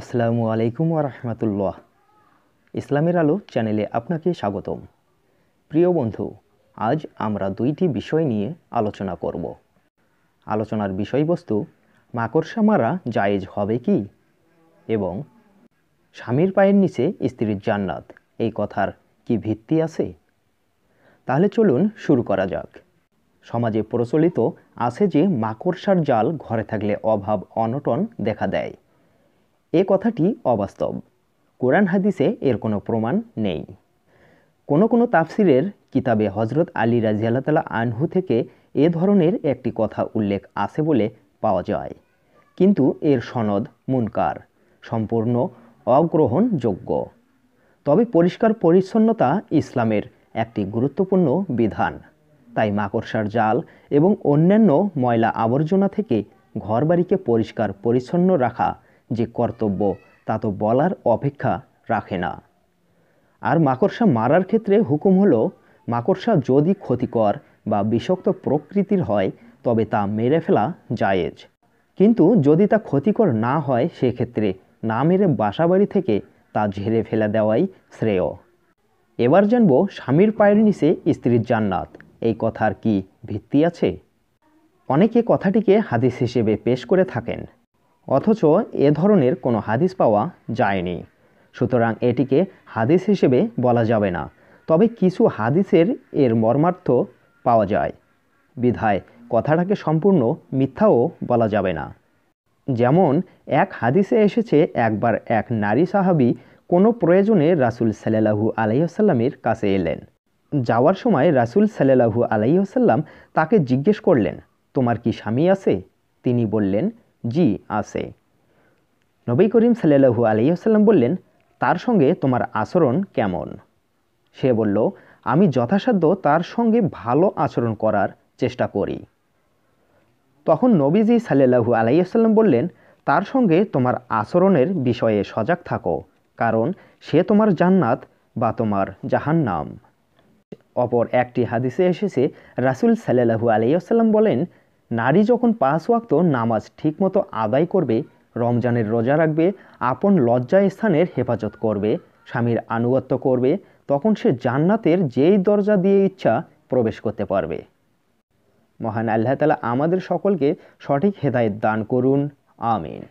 আসসালামু আলাইকুম রহমতুল্লাহ ইসলামের আলো চ্যানেলে আপনাকে স্বাগতম প্রিয় বন্ধু আজ আমরা দুইটি বিষয় নিয়ে আলোচনা করব আলোচনার বিষয়বস্তু মাকড়সা মারা জায়েজ হবে কি এবং স্বামীর পায়ের নিচে স্ত্রীর জান্নাত এই কথার কি ভিত্তি আছে তাহলে চলুন শুরু করা যাক সমাজে প্রচলিত আছে যে মাকড়সার জাল ঘরে থাকলে অভাব অনটন দেখা দেয় এ কথাটি অবাস্তব কোরআন হাদিসে এর কোনো প্রমাণ নেই কোনো কোনো তাফসিরের কিতাবে হজরত আলী রাজিয়াল্লা তালা আনহু থেকে এ ধরনের একটি কথা উল্লেখ আছে বলে পাওয়া যায় কিন্তু এর সনদ মুনকার সম্পূর্ণ অগ্রহণযোগ্য তবে পরিষ্কার পরিচ্ছন্নতা ইসলামের একটি গুরুত্বপূর্ণ বিধান তাই মাকড়সার জাল এবং অন্যান্য ময়লা আবর্জনা থেকে ঘরবাড়িকে পরিষ্কার পরিচ্ছন্ন রাখা যে কর্তব্য তা তো বলার অপেক্ষা রাখে না আর মাকড়সা মারার ক্ষেত্রে হুকুম হলো মাকড়সা যদি ক্ষতিকর বা বিষাক্ত প্রকৃতির হয় তবে তা মেরে ফেলা জায়েজ কিন্তু যদি তা ক্ষতিকর না হয় সেক্ষেত্রে না মেরে বাসাবাড়ি থেকে তা ঝেড়ে ফেলে দেওয়াই শ্রেয় এবার জানব স্বামীর পায়ের নিচে স্ত্রীর জান্নাত এই কথার কি ভিত্তি আছে অনেকে কথাটিকে হাদিস হিসেবে পেশ করে থাকেন অথচ এ ধরনের কোনো হাদিস পাওয়া যায়নি সুতরাং এটিকে হাদিস হিসেবে বলা যাবে না তবে কিছু হাদিসের এর মর্মার্থ পাওয়া যায় বিধায় কথাটাকে সম্পূর্ণ মিথ্যাও বলা যাবে না যেমন এক হাদিসে এসেছে একবার এক নারী সাহাবি কোনো প্রয়োজনে রাসুল সাল্লাহু আলাইসাল্লামের কাছে এলেন যাওয়ার সময় রাসুল সাল্লাহু আলাইসাল্লাম তাকে জিজ্ঞেস করলেন তোমার কি স্বামী আছে তিনি বললেন জি আছে নবী করিম সাল্লু আলাইসাল্লাম বললেন তার সঙ্গে তোমার আচরণ কেমন সে বলল আমি যথাসাধ্য তার সঙ্গে ভালো আচরণ করার চেষ্টা করি তখন নবীজি সাল্লু আলাইসাল্লাম বললেন তার সঙ্গে তোমার আচরণের বিষয়ে সজাগ থাকো কারণ সে তোমার জান্নাত বা তোমার জাহান্নাম অপর একটি হাদিসে এসেছে রাসুল সাল্লাহু আলাইসাল্লাম বলেন নারী যখন পাঁচ ওয়াক্ত নামাজ ঠিকমতো আদায় করবে রমজানের রোজা রাখবে আপন লজ্জা স্থানের হেফাজত করবে স্বামীর আনুগত্য করবে তখন সে জান্নাতের যেই দরজা দিয়ে ইচ্ছা প্রবেশ করতে পারবে মহান আল্লাহ তালা আমাদের সকলকে সঠিক হেদায়ত দান করুন আমিন